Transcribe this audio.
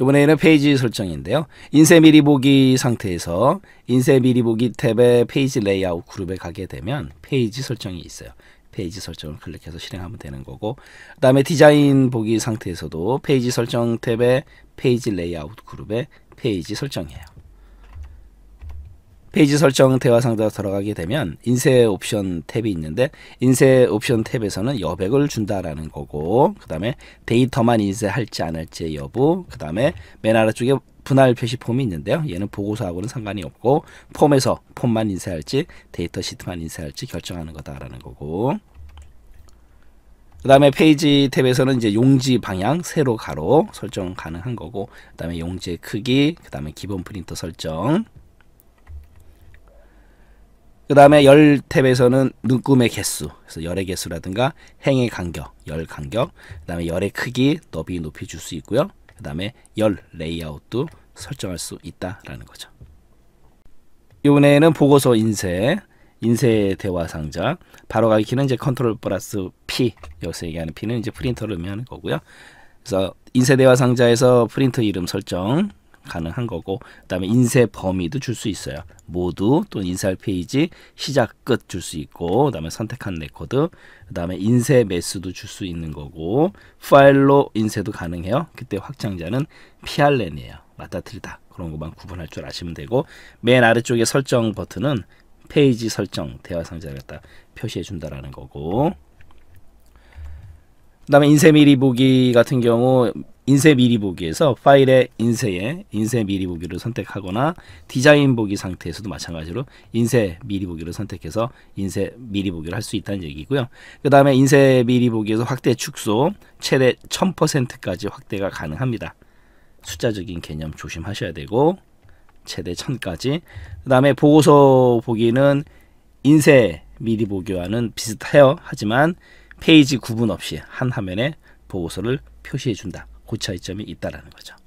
이번에는 페이지 설정인데요. 인쇄 미리 보기 상태에서 인쇄 미리 보기 탭의 페이지 레이아웃 그룹에 가게 되면 페이지 설정이 있어요. 페이지 설정을 클릭해서 실행하면 되는 거고 그 다음에 디자인 보기 상태에서도 페이지 설정 탭의 페이지 레이아웃 그룹에 페이지 설정이에요. 페이지 설정 대화 상자로 들어가게 되면 인쇄 옵션 탭이 있는데 인쇄 옵션 탭에서는 여백을 준다라는 거고 그 다음에 데이터만 인쇄할지 안 할지 여부 그 다음에 맨 아래쪽에 분할 표시 폼이 있는데요. 얘는 보고서하고는 상관이 없고 폼에서 폼만 인쇄할지 데이터 시트만 인쇄할지 결정하는 거다라는 거고 그 다음에 페이지 탭에서는 이제 용지 방향 세로 가로 설정 가능한 거고 그 다음에 용지의 크기 그 다음에 기본 프린터 설정 그 다음에 열 탭에서는 눈금의 개수, 그래서 열의 개수라든가 행의 간격, 열 간격, 그 다음에 열의 크기, 너비, 높이 줄 수 있고요. 그 다음에 열 레이아웃도 설정할 수 있다라는 거죠. 이번에는 보고서 인쇄, 인쇄 대화 상자, 바로 가기키는 이제 컨트롤 플러스 P, 여기서 얘기하는 P는 이제 프린터를 의미하는 거고요. 그래서 인쇄 대화 상자에서 프린트 이름 설정, 가능한 거고 그다음에 인쇄 범위도 줄 수 있어요. 모두 또는 인쇄할 페이지 시작 끝 줄 수 있고 그다음에 선택한 레코드 그다음에 인쇄 매수도 줄 수 있는 거고 파일로 인쇄도 가능해요. 그때 확장자는 PRN이에요. 맞다틀리다 그런 것만 구분할 줄 아시면 되고 맨 아래쪽에 설정 버튼은 페이지 설정 대화 상자를 갖다 표시해 준다라는 거고 그 다음에 인쇄 미리 보기 같은 경우 인쇄 미리 보기에서 파일의 인쇄에 인쇄 미리 보기를 선택하거나 디자인 보기 상태에서도 마찬가지로 인쇄 미리 보기를 선택해서 인쇄 미리 보기를 할 수 있다는 얘기고요. 그 다음에 인쇄 미리 보기에서 확대 축소 최대 1000%까지 확대가 가능합니다. 숫자적인 개념 조심하셔야 되고 최대 1000까지 그 다음에 보고서 보기는 인쇄 미리 보기와는 비슷해요. 하지만 페이지 구분 없이 한 화면에 보고서를 표시해준다. 고차이점이 있다라는 거죠.